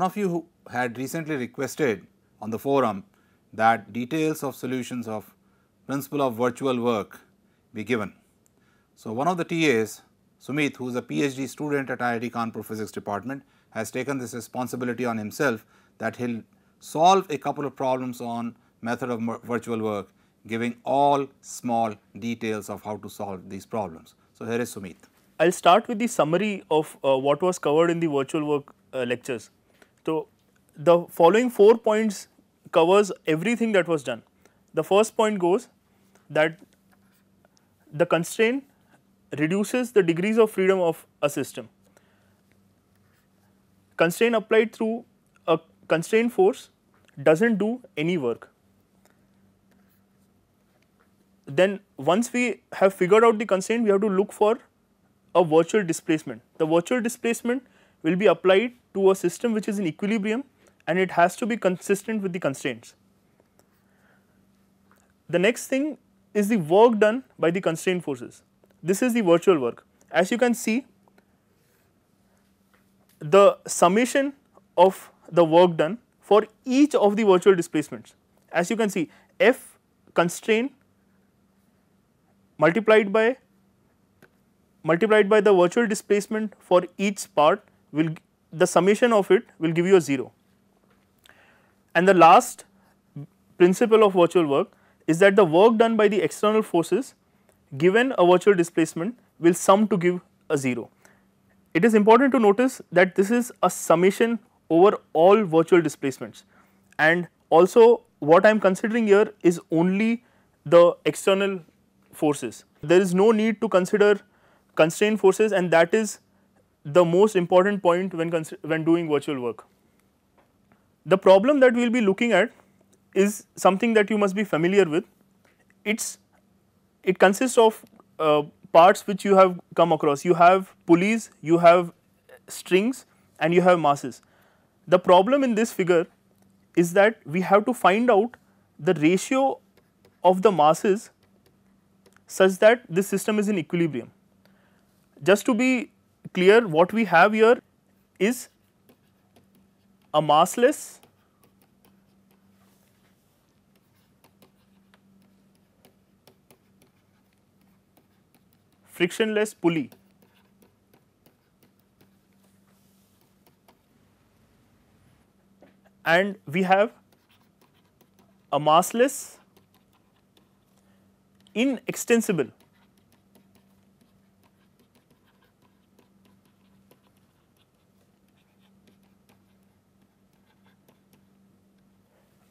One of you had recently requested on the forum that details of solutions of principle of virtual work be given. So, one of the TAs Sumit who is a PhD student at IIT Kanpur physics department has taken this responsibility on himself that he will solve a couple of problems on method of virtual work giving all small details of how to solve these problems. So, here is Sumit. I will start with the summary of uh, what was covered in the virtual work uh, lectures. So, the following 4 points covers everything that was done. The first point goes that the constraint reduces the degrees of freedom of a system. Constraint applied through a constraint force does not do any work. Then once we have figured out the constraint, we have to look for a virtual displacement. The virtual displacement will be applied to a system which is in equilibrium and it has to be consistent with the constraints. The next thing is the work done by the constraint forces. This is the virtual work. As you can see, the summation of the work done for each of the virtual displacements. As you can see, F constraint multiplied by multiplied by the virtual displacement for each part will the summation of it will give you a 0. And the last principle of virtual work is that the work done by the external forces given a virtual displacement will sum to give a 0. It is important to notice that this is a summation over all virtual displacements and also what I am considering here is only the external forces. There is no need to consider constraint forces and that is the most important point when, when doing virtual work. The problem that we will be looking at is something that you must be familiar with. It's, it consists of uh, parts which you have come across. You have pulleys, you have strings and you have masses. The problem in this figure is that we have to find out the ratio of the masses such that this system is in equilibrium. Just to be clear what we have here is a massless frictionless pulley and we have a massless inextensible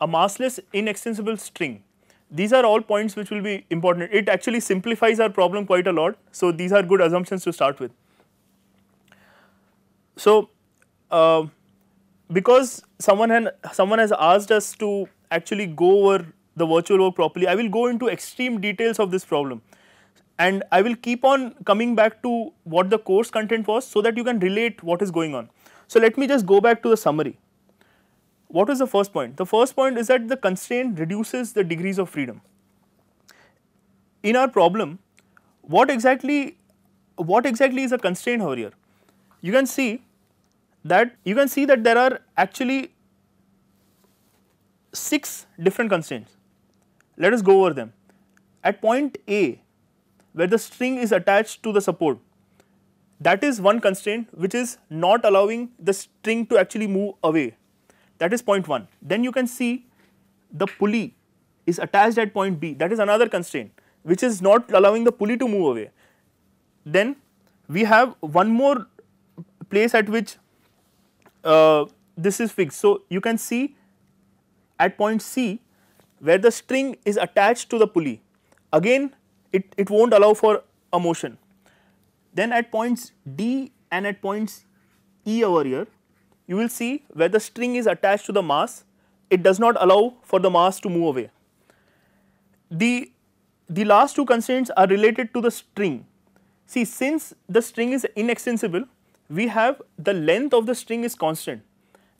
a massless inextensible string. These are all points which will be important. It actually simplifies our problem quite a lot. So, these are good assumptions to start with. So, uh, because someone, had, someone has asked us to actually go over the virtual work properly, I will go into extreme details of this problem and I will keep on coming back to what the course content was so that you can relate what is going on. So, let me just go back to the summary. What is the first point? The first point is that the constraint reduces the degrees of freedom. In our problem, what exactly, what exactly is a constraint over here? You can see that you can see that there are actually six different constraints. Let us go over them. At point A, where the string is attached to the support, that is one constraint which is not allowing the string to actually move away that is point 1. Then you can see the pulley is attached at point B that is another constraint which is not allowing the pulley to move away. Then we have one more place at which uh, this is fixed. So, you can see at point C where the string is attached to the pulley again it, it will not allow for a motion. Then at points D and at points E over here you will see where the string is attached to the mass, it does not allow for the mass to move away. The, the last two constraints are related to the string. See, since the string is inextensible, we have the length of the string is constant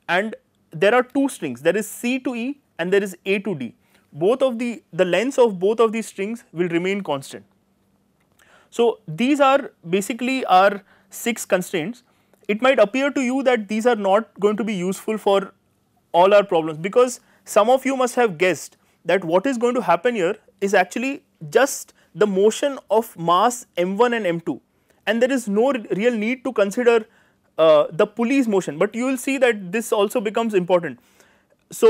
and there are two strings, there is C to E and there is A to D. Both of the, the lengths of both of these strings will remain constant. So, these are basically our 6 constraints it might appear to you that these are not going to be useful for all our problems because some of you must have guessed that what is going to happen here is actually just the motion of mass m1 and m2 and there is no real need to consider uh, the pulley's motion but you will see that this also becomes important. So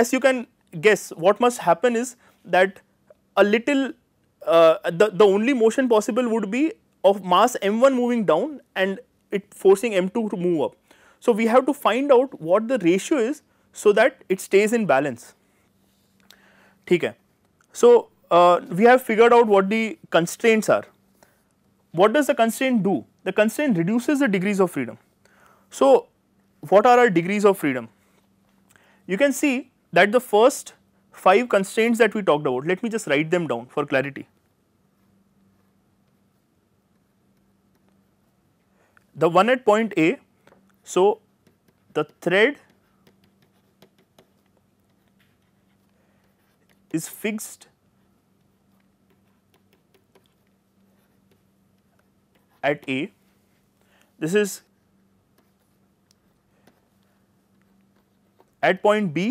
as you can guess what must happen is that a little uh, the, the only motion possible would be of mass m1 moving down and it forcing M2 to move up. So, we have to find out what the ratio is so that it stays in balance. So, uh, we have figured out what the constraints are. What does the constraint do? The constraint reduces the degrees of freedom. So, what are our degrees of freedom? You can see that the first 5 constraints that we talked about, let me just write them down for clarity. the one at point A. So, the thread is fixed at A. This is at point B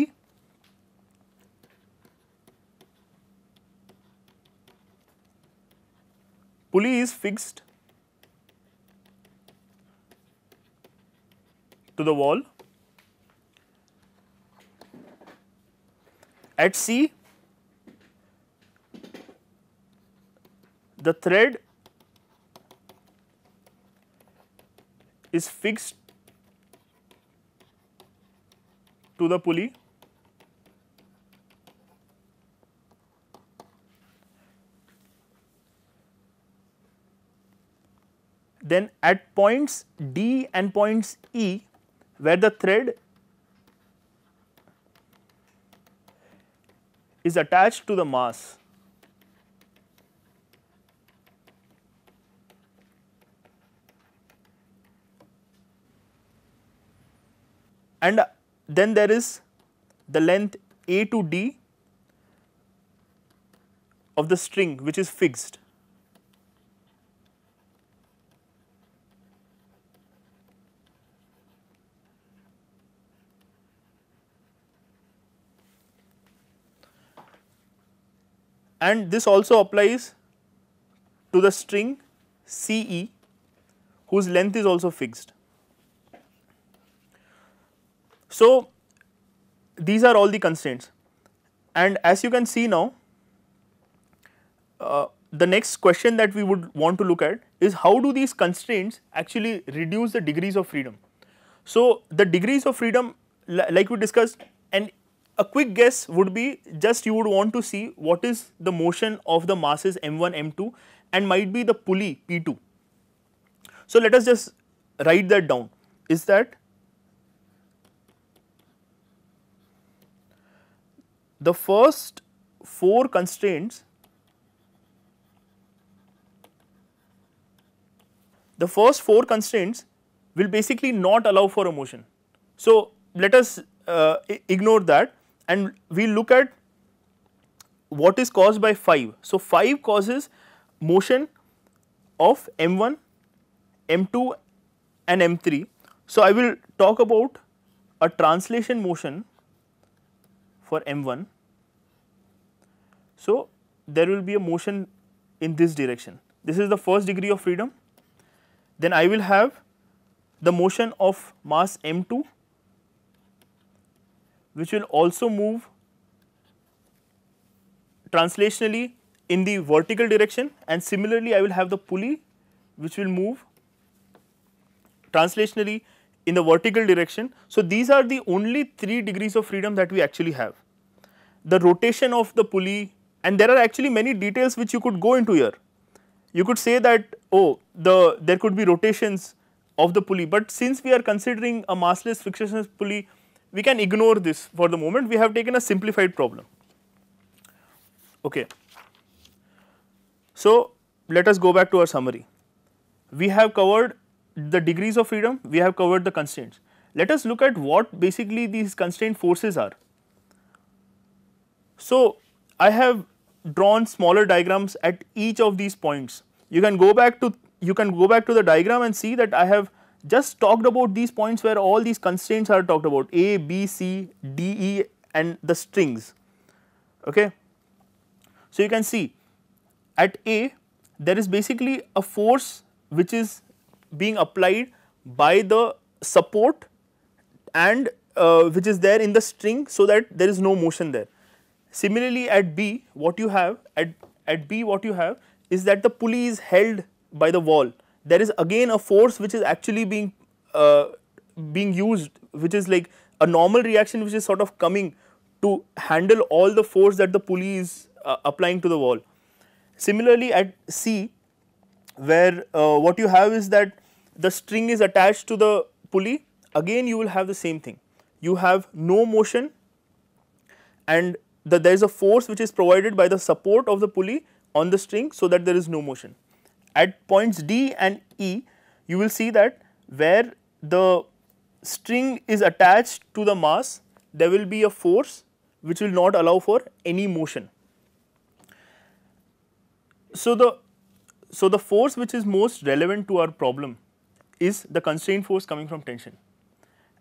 pulley is fixed to the wall at C the thread is fixed to the pulley then at points D and points E where the thread is attached to the mass. And then there is the length A to D of the string which is fixed. and this also applies to the string CE whose length is also fixed. So, these are all the constraints and as you can see now uh, the next question that we would want to look at is how do these constraints actually reduce the degrees of freedom. So, the degrees of freedom like we discussed an a quick guess would be just you would want to see what is the motion of the masses m1, m2 and might be the pulley p2. So, let us just write that down is that the first four constraints the first four constraints will basically not allow for a motion. So, let us uh, ignore that and we look at what is caused by 5. So, 5 causes motion of m1, m2 and m3. So, I will talk about a translation motion for m1. So, there will be a motion in this direction. This is the first degree of freedom. Then I will have the motion of mass m2 which will also move translationally in the vertical direction and similarly I will have the pulley which will move translationally in the vertical direction. So, these are the only 3 degrees of freedom that we actually have. The rotation of the pulley and there are actually many details which you could go into here. You could say that oh the there could be rotations of the pulley, but since we are considering a massless frictionless pulley we can ignore this for the moment we have taken a simplified problem. Okay. So, let us go back to our summary. We have covered the degrees of freedom, we have covered the constraints. Let us look at what basically these constraint forces are. So, I have drawn smaller diagrams at each of these points. You can go back to you can go back to the diagram and see that I have just talked about these points where all these constraints are talked about A, B, C, D, E and the strings. Okay. So, you can see at A there is basically a force which is being applied by the support and uh, which is there in the string so that there is no motion there. Similarly at B what you have at, at B what you have is that the pulley is held by the wall there is again a force which is actually being uh, being used which is like a normal reaction which is sort of coming to handle all the force that the pulley is uh, applying to the wall. Similarly at C where uh, what you have is that the string is attached to the pulley again you will have the same thing. You have no motion and the, there is a force which is provided by the support of the pulley on the string so that there is no motion at points D and E, you will see that where the string is attached to the mass, there will be a force which will not allow for any motion. So the, so the force which is most relevant to our problem is the constraint force coming from tension.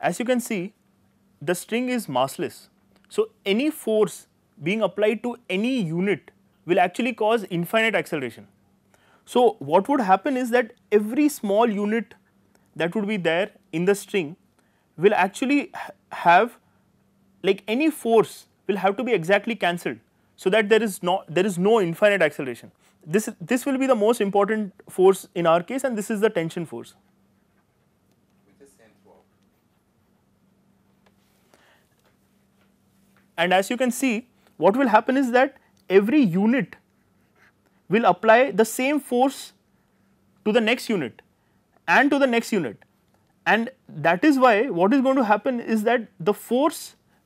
As you can see, the string is massless. So any force being applied to any unit will actually cause infinite acceleration. So, what would happen is that every small unit that would be there in the string will actually have like any force will have to be exactly cancelled so that there is no there is no infinite acceleration this this will be the most important force in our case and this is the tension force and as you can see what will happen is that every unit will apply the same force to the next unit and to the next unit and that is why what is going to happen is that the force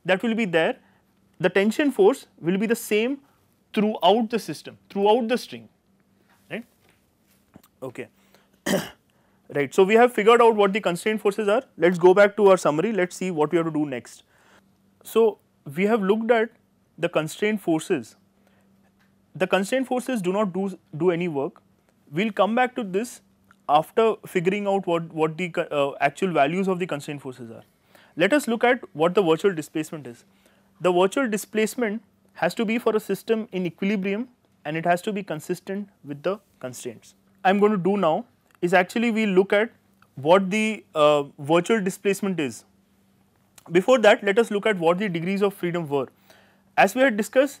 that will be there the tension force will be the same throughout the system throughout the string right okay right so we have figured out what the constraint forces are let's go back to our summary let's see what we have to do next so we have looked at the constraint forces the constraint forces do not do, do any work. We will come back to this after figuring out what, what the uh, actual values of the constraint forces are. Let us look at what the virtual displacement is. The virtual displacement has to be for a system in equilibrium and it has to be consistent with the constraints. I am going to do now is actually we look at what the uh, virtual displacement is. Before that, let us look at what the degrees of freedom were. As we had discussed,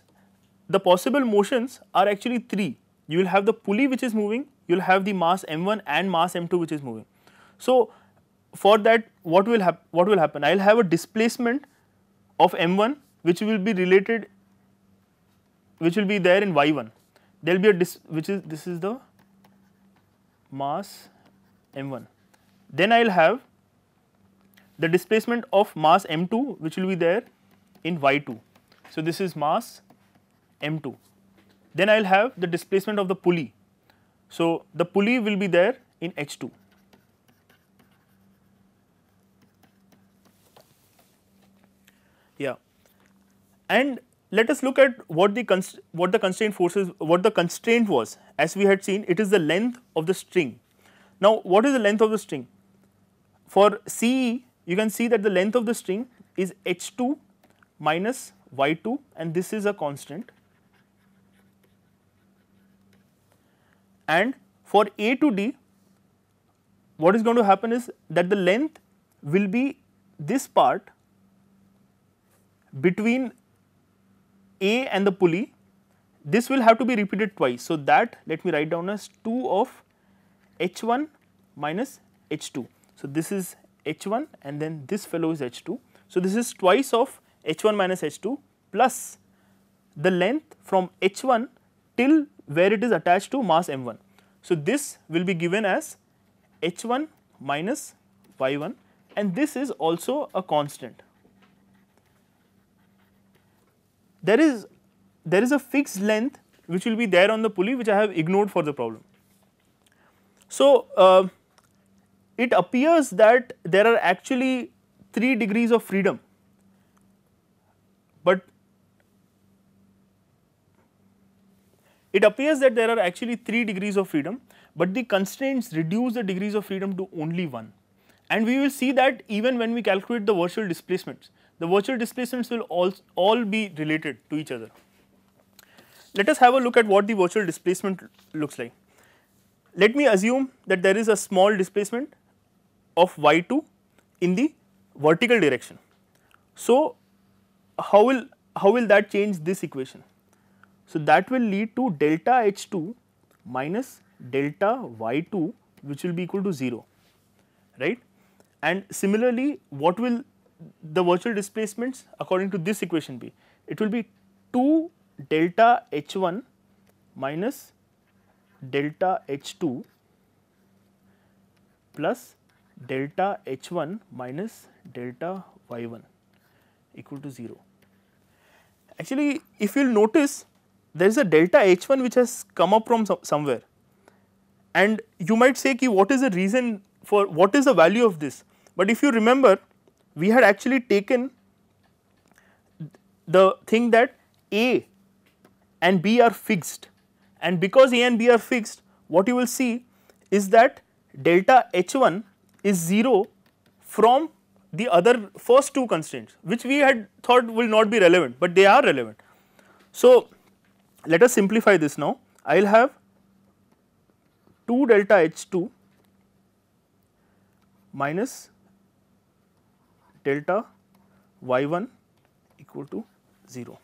the possible motions are actually three. You will have the pulley which is moving, you will have the mass m1 and mass m2 which is moving. So, for that what will, hap what will happen? I will have a displacement of m1 which will be related which will be there in y1. There will be a dis which is this is the mass m1. Then I will have the displacement of mass m2 which will be there in y2. So, this is mass M2. Then I will have the displacement of the pulley. So, the pulley will be there in H2. Yeah. And let us look at what the what the constraint forces what the constraint was as we had seen it is the length of the string now what is the length of the string for ce you can see that the length of the string is h2 minus y2 and this is a constant and for A to D what is going to happen is that the length will be this part between A and the pulley this will have to be repeated twice. So, that let me write down as 2 of H1 minus H2. So, this is H1 and then this fellow is H2. So, this is twice of H1 minus H2 plus the length from H1 till where it is attached to mass m1. So, this will be given as h1 minus y1 and this is also a constant. There is, there is a fixed length which will be there on the pulley which I have ignored for the problem. So, uh, it appears that there are actually 3 degrees of freedom It appears that there are actually three degrees of freedom, but the constraints reduce the degrees of freedom to only one. And we will see that even when we calculate the virtual displacements, the virtual displacements will all, all be related to each other. Let us have a look at what the virtual displacement looks like. Let me assume that there is a small displacement of y2 in the vertical direction. So, how will, how will that change this equation? So, that will lead to delta H2 minus delta Y2 which will be equal to 0, right. And similarly, what will the virtual displacements according to this equation be? It will be 2 delta H1 minus delta H2 plus delta H1 minus delta Y1 equal to 0. Actually, if you will notice there is a delta H1 which has come up from so somewhere. And you might say ki what is the reason for what is the value of this, but if you remember we had actually taken the thing that A and B are fixed and because A and B are fixed what you will see is that delta H1 is 0 from the other first two constraints which we had thought will not be relevant, but they are relevant. So, let us simplify this now. I will have 2 delta H 2 minus delta y 1 equal to 0.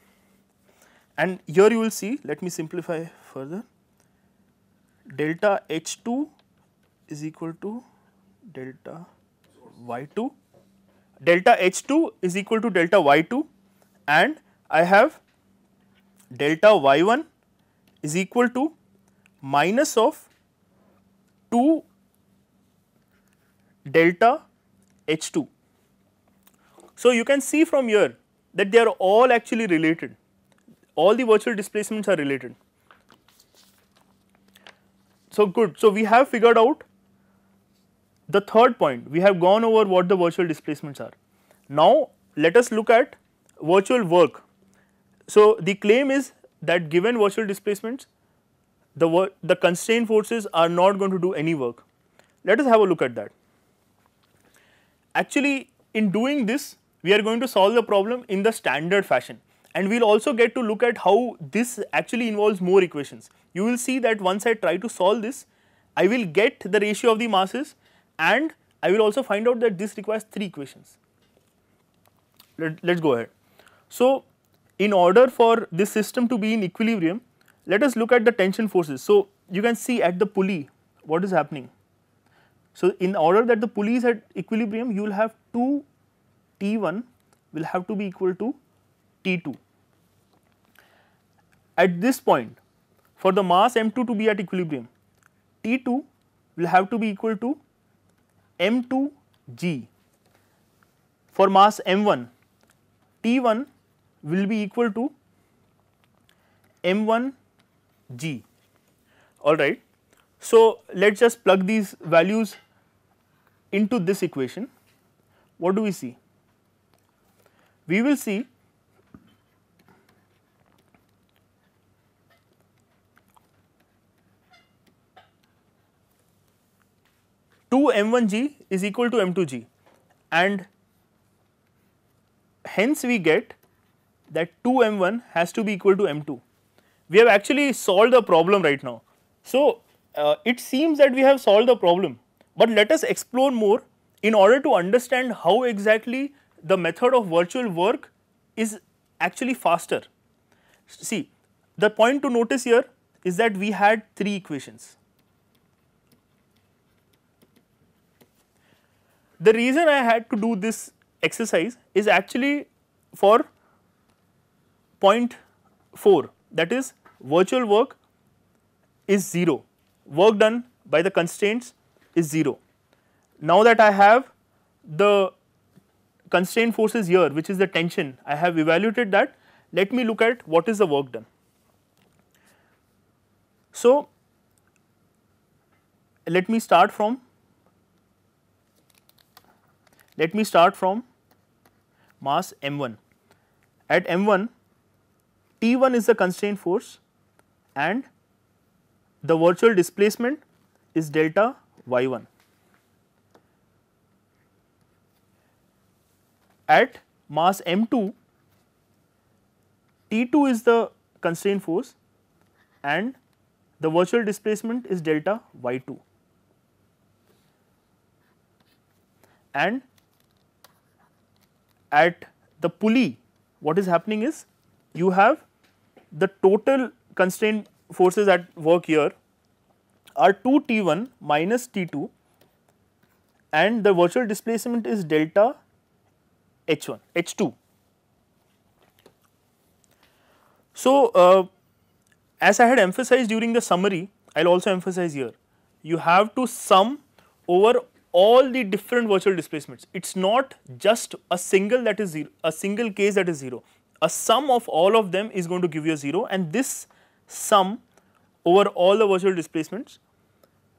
And here you will see, let me simplify further, delta H 2 is equal to delta y 2, delta H 2 is equal to delta y 2 and I have delta y1 is equal to minus of 2 delta H2. So, you can see from here that they are all actually related, all the virtual displacements are related. So, good. So, we have figured out the third point, we have gone over what the virtual displacements are. Now, let us look at virtual work so, the claim is that given virtual displacements, the, the constraint forces are not going to do any work. Let us have a look at that. Actually, in doing this, we are going to solve the problem in the standard fashion and we will also get to look at how this actually involves more equations. You will see that once I try to solve this, I will get the ratio of the masses and I will also find out that this requires 3 equations. Let us go ahead. So, in order for this system to be in equilibrium, let us look at the tension forces. So, you can see at the pulley what is happening. So, in order that the pulley is at equilibrium, you will have 2 T1 will have to be equal to T2. At this point, for the mass m2 to be at equilibrium, T2 will have to be equal to m2g. For mass m1, T1 will be equal to m1 g all right. So, let us just plug these values into this equation what do we see? We will see two m1g is equal to m2g and hence we get that 2m1 has to be equal to m2. We have actually solved the problem right now. So, uh, it seems that we have solved the problem, but let us explore more in order to understand how exactly the method of virtual work is actually faster. See, the point to notice here is that we had three equations. The reason I had to do this exercise is actually for Point 4 that is virtual work is 0, work done by the constraints is 0. Now that I have the constraint forces here which is the tension, I have evaluated that, let me look at what is the work done. So, let me start from let me start from mass m1 at m1 T1 is the constraint force and the virtual displacement is delta y1 at mass m2 T2 is the constraint force and the virtual displacement is delta y2 and at the pulley what is happening is you have the total constraint forces at work here are 2 T1 minus T2 and the virtual displacement is delta H1, H2. So, uh, as I had emphasized during the summary, I will also emphasize here, you have to sum over all the different virtual displacements. It is not just a single that is zero, a single case that is 0 a sum of all of them is going to give you a 0 and this sum over all the virtual displacements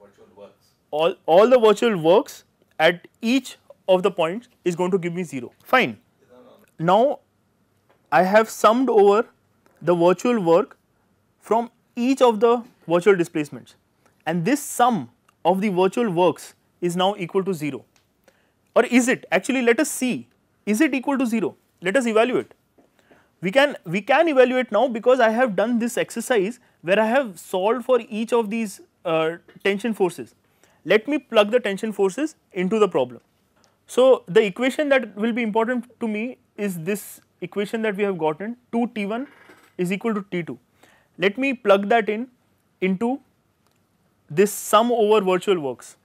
virtual all, all the virtual works at each of the points is going to give me 0 fine now I have summed over the virtual work from each of the virtual displacements and this sum of the virtual works is now equal to 0 or is it actually let us see is it equal to 0 let us evaluate we can we can evaluate now because I have done this exercise where I have solved for each of these uh, tension forces. Let me plug the tension forces into the problem. So, the equation that will be important to me is this equation that we have gotten 2 T1 is equal to T2. Let me plug that in into this sum over virtual works.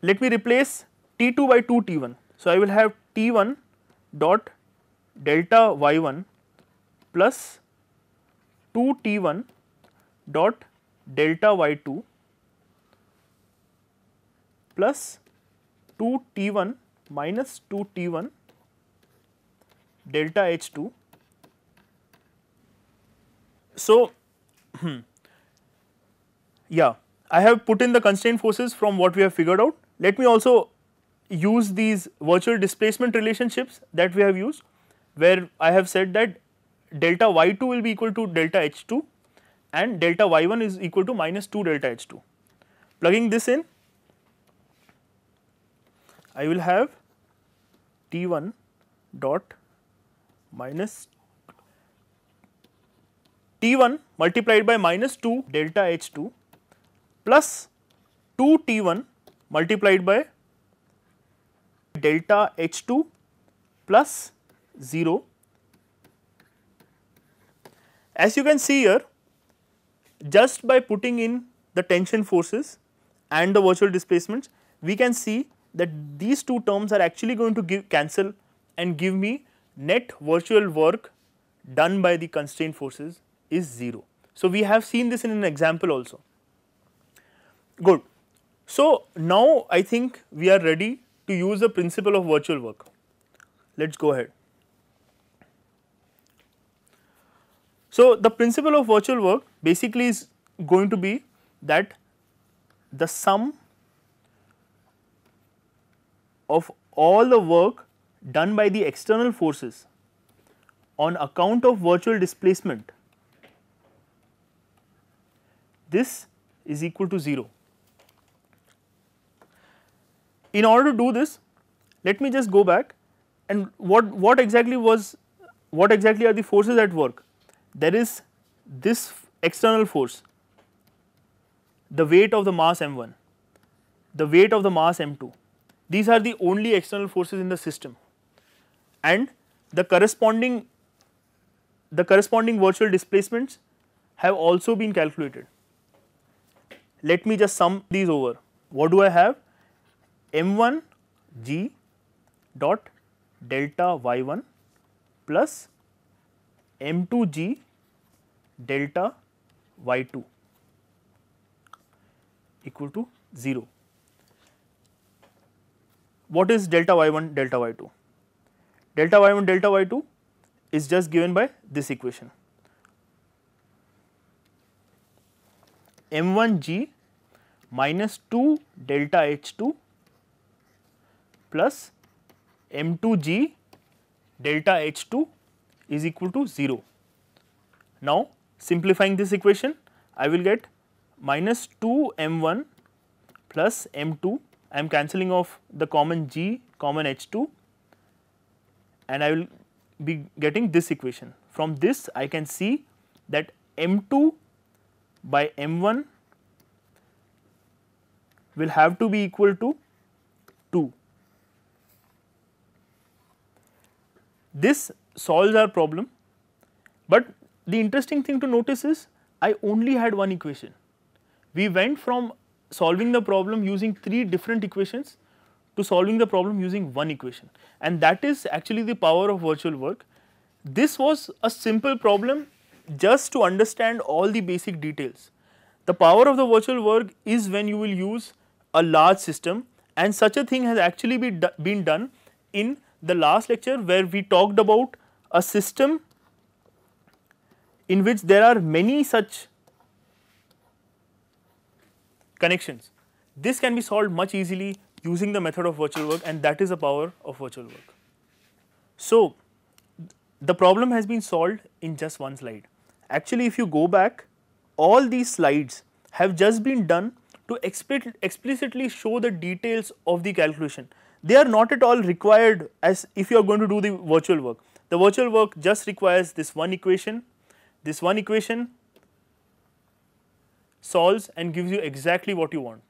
Let me replace T2 by 2 T1. So, I will have T1 dot delta y1 plus 2 t1 dot delta y2 plus 2 t1 minus 2 t1 delta h2. So, yeah, I have put in the constraint forces from what we have figured out. Let me also use these virtual displacement relationships that we have used where I have said that delta y 2 will be equal to delta h 2 and delta y 1 is equal to minus 2 delta h 2. Plugging this in, I will have t 1 dot minus t 1 multiplied by minus 2 delta h 2 plus 2 t 1 multiplied by delta h 2 plus 0. As you can see here, just by putting in the tension forces and the virtual displacements, we can see that these two terms are actually going to give cancel and give me net virtual work done by the constraint forces is 0. So, we have seen this in an example also. Good. So, now I think we are ready to use the principle of virtual work. Let us go ahead. So, the principle of virtual work basically is going to be that the sum of all the work done by the external forces on account of virtual displacement this is equal to 0. In order to do this let me just go back and what, what exactly was what exactly are the forces at work there is this external force, the weight of the mass m1, the weight of the mass m2, these are the only external forces in the system and the corresponding the corresponding virtual displacements have also been calculated. Let me just sum these over. What do I have? m1 g dot delta y1 plus m two g delta y two equal to zero what is delta y1 delta y2 delta y1 delta y2 is just given by this equation m1g minus 2 delta h2 plus m2g delta h2 is equal to 0. Now, simplifying this equation, I will get minus 2 m1 plus m2, I am cancelling off the common g, common h2 and I will be getting this equation. From this I can see that m2 by m1 will have to be equal to 2. This solves our problem. But the interesting thing to notice is I only had one equation. We went from solving the problem using three different equations to solving the problem using one equation and that is actually the power of virtual work. This was a simple problem just to understand all the basic details. The power of the virtual work is when you will use a large system and such a thing has actually been done in the last lecture where we talked about a system in which there are many such connections. This can be solved much easily using the method of virtual work and that is the power of virtual work. So, the problem has been solved in just one slide. Actually, if you go back, all these slides have just been done to explicitly show the details of the calculation. They are not at all required as if you are going to do the virtual work the virtual work just requires this one equation. This one equation solves and gives you exactly what you want.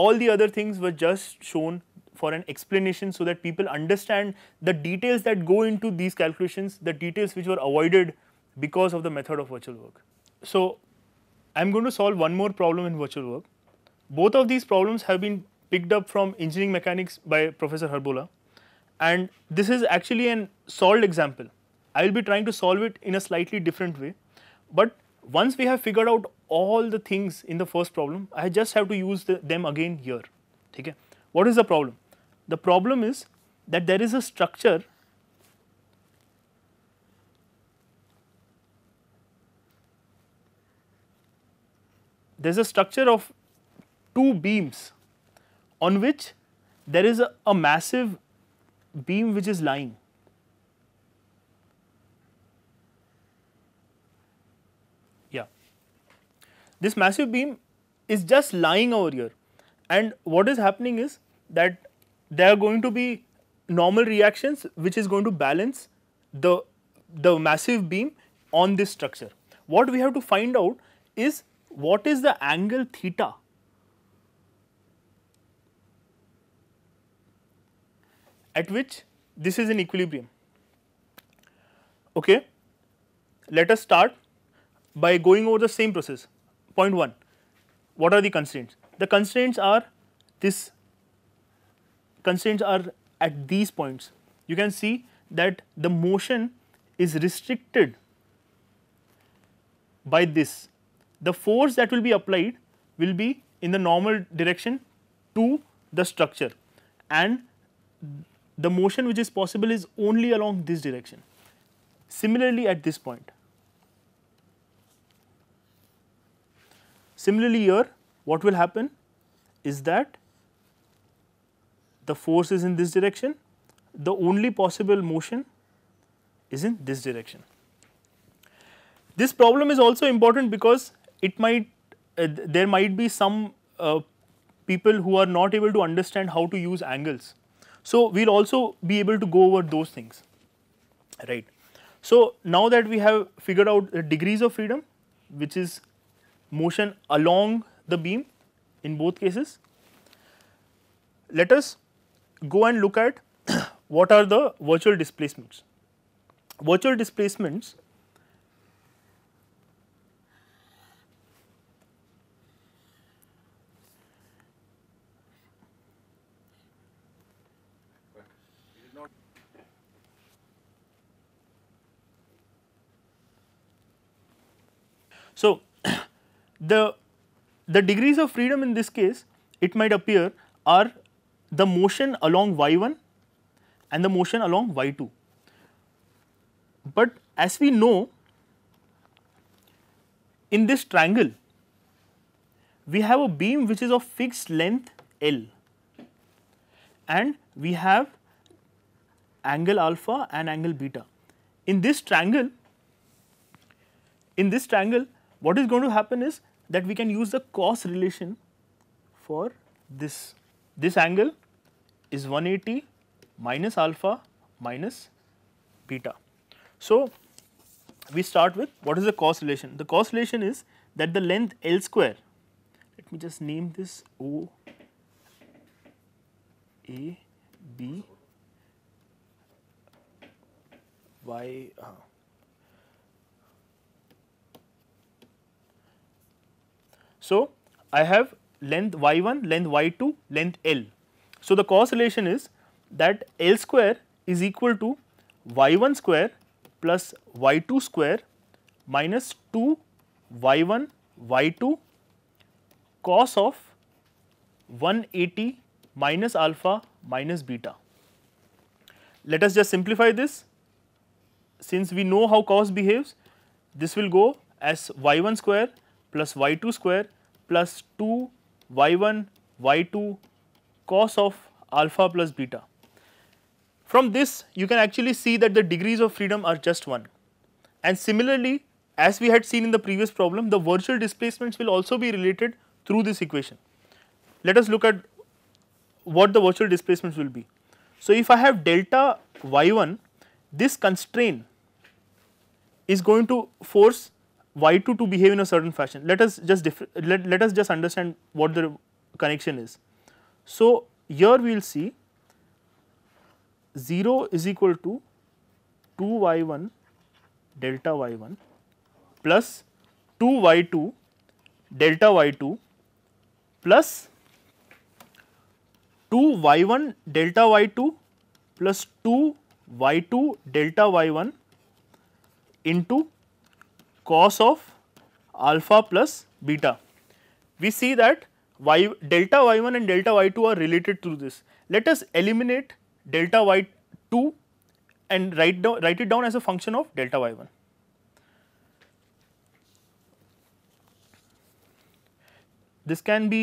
All the other things were just shown for an explanation so that people understand the details that go into these calculations, the details which were avoided because of the method of virtual work. So, I am going to solve one more problem in virtual work. Both of these problems have been picked up from engineering mechanics by Professor Harbola and this is actually an solved example. I will be trying to solve it in a slightly different way, but once we have figured out all the things in the first problem, I just have to use the, them again here. Okay? What is the problem? The problem is that there is a structure there is a structure of two beams on which there is a, a massive beam which is lying yeah this massive beam is just lying over here and what is happening is that there are going to be normal reactions which is going to balance the the massive beam on this structure what we have to find out is what is the angle theta at which this is in equilibrium. Okay. Let us start by going over the same process. Point 1, what are the constraints? The constraints are this constraints are at these points. You can see that the motion is restricted by this. The force that will be applied will be in the normal direction to the structure and the motion which is possible is only along this direction. Similarly at this point. Similarly here what will happen is that the force is in this direction, the only possible motion is in this direction. This problem is also important because it might uh, there might be some uh, people who are not able to understand how to use angles. So, we will also be able to go over those things, right. So, now that we have figured out the degrees of freedom which is motion along the beam in both cases, let us go and look at what are the virtual displacements. Virtual displacements So, the, the degrees of freedom in this case it might appear are the motion along y1 and the motion along y2. But as we know in this triangle we have a beam which is of fixed length L and we have angle alpha and angle beta. In this triangle, in this triangle what is going to happen is that we can use the cos relation for this. This angle is 180 minus alpha minus beta. So, we start with what is the cos relation? The cos relation is that the length L square, let me just name this O A B Y. Uh, So, I have length y1, length y2, length L. So, the cos relation is that L square is equal to y1 square plus y2 square minus 2 y1 y2 cos of 180 minus alpha minus beta. Let us just simplify this. Since we know how cos behaves, this will go as y1 square plus y2 square plus 2 y1 y2 cos of alpha plus beta. From this you can actually see that the degrees of freedom are just 1 and similarly as we had seen in the previous problem the virtual displacements will also be related through this equation. Let us look at what the virtual displacements will be. So, if I have delta y1 this constraint is going to force y2 to behave in a certain fashion. Let us just let, let us just understand what the connection is. So, here we will see 0 is equal to 2 y1 delta y1 plus 2 y2 delta y2 plus 2 y1 delta y2 plus 2 y2 delta y1 into cos of alpha plus beta. We see that y delta y1 and delta y2 are related through this. Let us eliminate delta y2 and write down write it down as a function of delta y1. This can be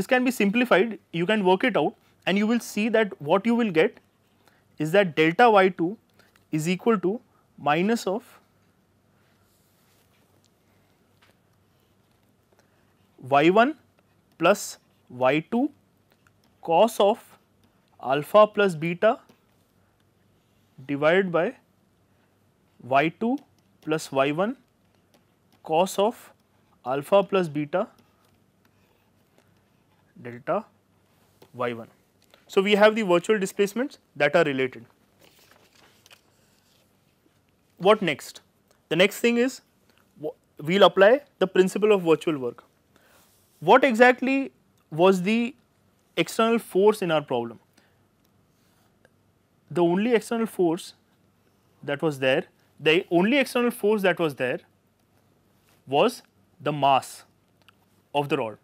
this can be simplified, you can work it out and you will see that what you will get is that delta y2 is equal to minus of y1 plus y2 cos of alpha plus beta divided by y2 plus y1 cos of alpha plus beta delta y1. So, we have the virtual displacements that are related. What next? The next thing is we will apply the principle of virtual work. What exactly was the external force in our problem? The only external force that was there, the only external force that was there was the mass of the rod.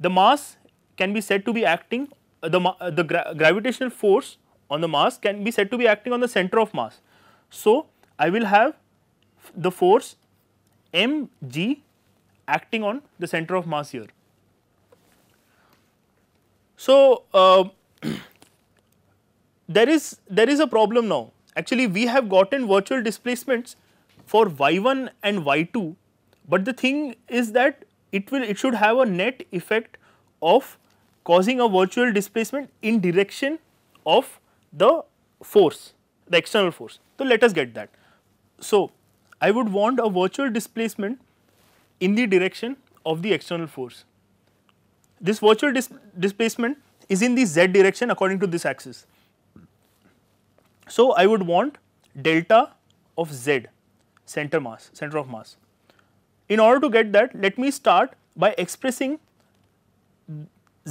The mass can be said to be acting, uh, the, uh, the gra gravitational force on the mass can be said to be acting on the center of mass. So, I will have the force m g acting on the center of mass here. So, uh, there is there is a problem now actually we have gotten virtual displacements for y1 and y2 but the thing is that it will it should have a net effect of causing a virtual displacement in direction of the force the external force so let us get that so i would want a virtual displacement in the direction of the external force. This virtual dis displacement is in the z direction according to this axis. So, I would want delta of z center mass, center of mass. In order to get that, let me start by expressing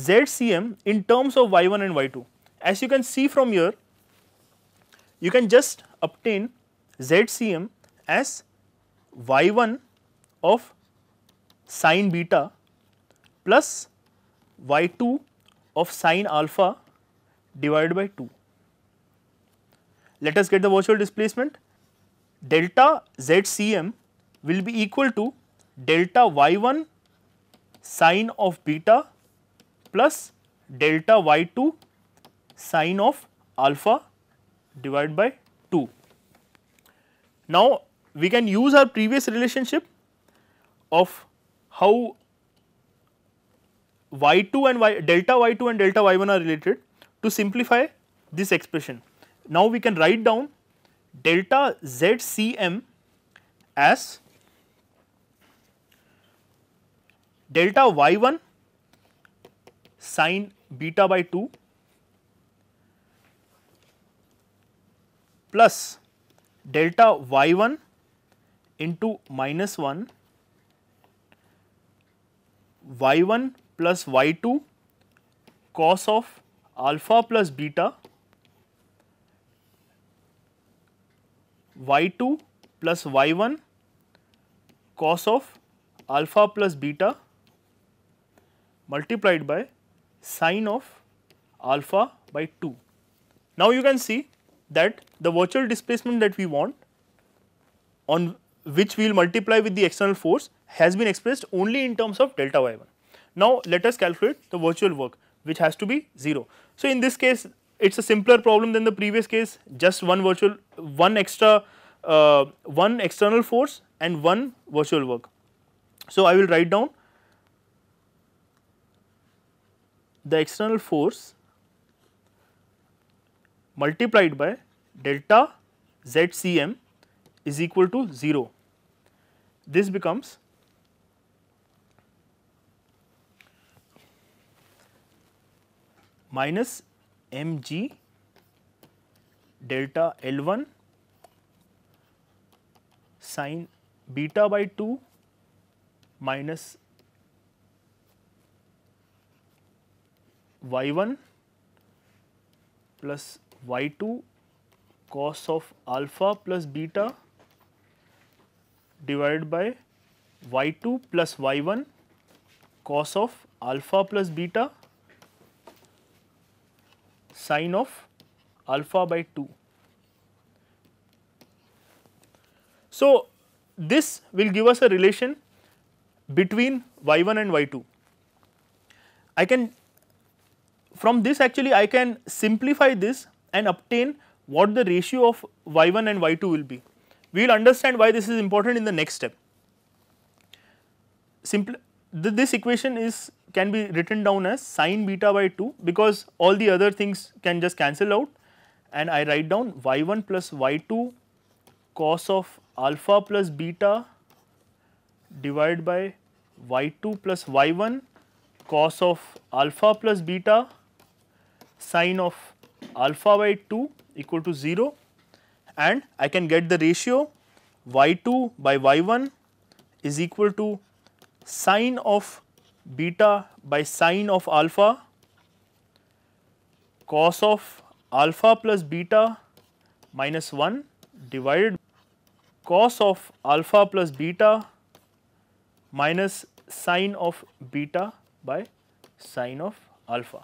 zcm in terms of y1 and y2. As you can see from here, you can just obtain zcm as y1 of sine beta plus y 2 of sine alpha divided by 2. Let us get the virtual displacement delta z c m will be equal to delta y 1 sine of beta plus delta y 2 sine of alpha divided by 2. Now, we can use our previous relationship of how y2 and y delta y2 and delta y1 are related to simplify this expression. Now, we can write down delta zcm as delta y1 sine beta by 2 plus delta y1 into minus 1 y1 plus y2 cos of alpha plus beta y2 plus y1 cos of alpha plus beta multiplied by sine of alpha by 2. Now, you can see that the virtual displacement that we want on which we will multiply with the external force has been expressed only in terms of delta y1. Now, let us calculate the virtual work which has to be 0. So, in this case it is a simpler problem than the previous case just one virtual one extra uh, one external force and one virtual work. So, I will write down the external force multiplied by delta ZCM is equal to 0. This becomes minus mg delta L1 sine beta by 2 minus y1 plus y2 cos of alpha plus beta divided by y2 plus y1 cos of alpha plus beta sine of alpha by 2. So, this will give us a relation between y1 and y2. I can from this actually I can simplify this and obtain what the ratio of y1 and y2 will be. We will understand why this is important in the next step. Simpl th this equation is can be written down as sine beta by 2 because all the other things can just cancel out and I write down y1 plus y2 cos of alpha plus beta divided by y2 plus y1 cos of alpha plus beta sine of alpha by 2 equal to 0 and I can get the ratio y2 by y1 is equal to sine of beta by sine of alpha cos of alpha plus beta minus 1 divided cos of alpha plus beta minus sine of beta by sine of alpha.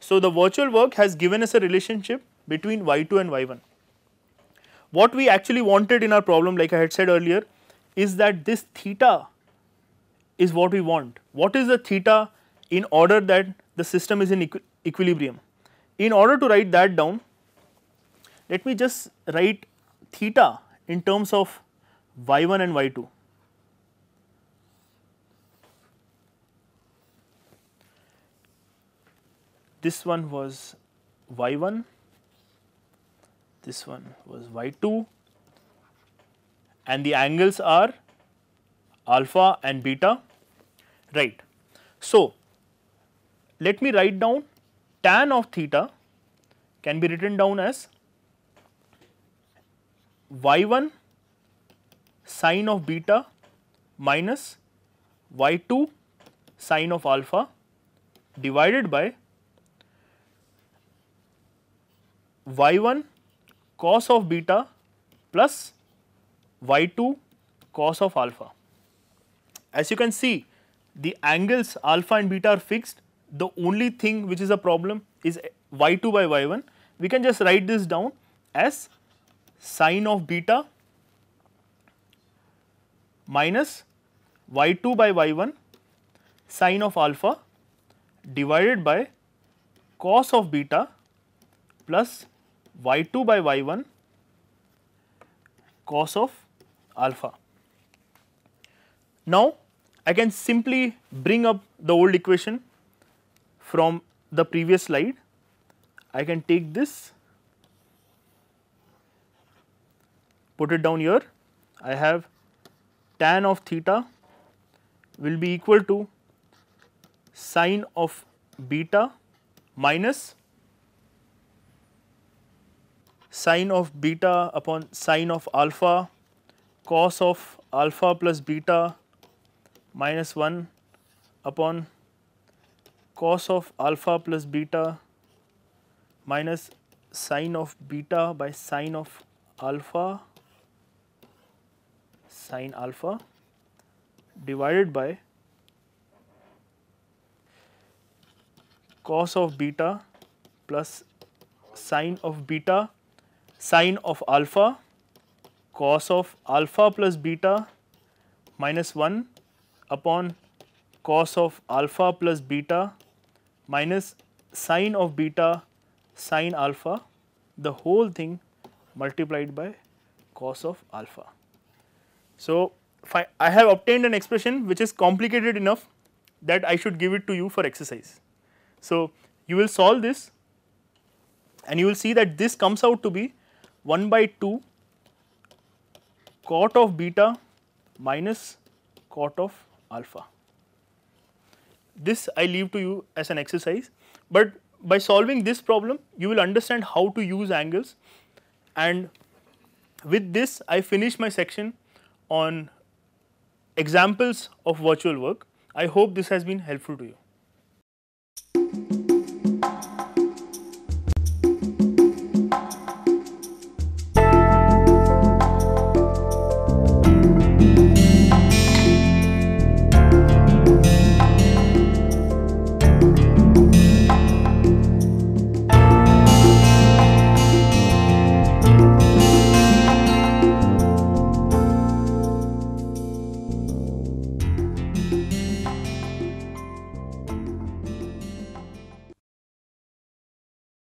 So, the virtual work has given us a relationship between y2 and y1. What we actually wanted in our problem like I had said earlier is that this theta is what we want. What is the theta in order that the system is in equi equilibrium? In order to write that down, let me just write theta in terms of y1 and y2. This one was y1, this one was y2 and the angles are alpha and beta right. So, let me write down tan of theta can be written down as y1 sine of beta minus y2 sine of alpha divided by y1 cos of beta plus y2 cos of alpha. As you can see the angles alpha and beta are fixed. The only thing which is a problem is y2 by y1. We can just write this down as sine of beta minus y2 by y1 sine of alpha divided by cos of beta plus y2 by y1 cos of alpha. Now, I can simply bring up the old equation from the previous slide. I can take this, put it down here. I have tan of theta will be equal to sine of beta minus sine of beta upon sine of alpha cos of alpha plus beta minus 1 upon cos of alpha plus beta minus sine of beta by sine of alpha sine alpha divided by cos of beta plus sine of beta sine of alpha cos of alpha plus beta minus 1 upon cos of alpha plus beta minus sine of beta sine alpha the whole thing multiplied by cos of alpha. So, I, I have obtained an expression which is complicated enough that I should give it to you for exercise. So, you will solve this and you will see that this comes out to be 1 by 2 cot of beta minus cot of alpha. This I leave to you as an exercise, but by solving this problem you will understand how to use angles and with this I finish my section on examples of virtual work. I hope this has been helpful to you.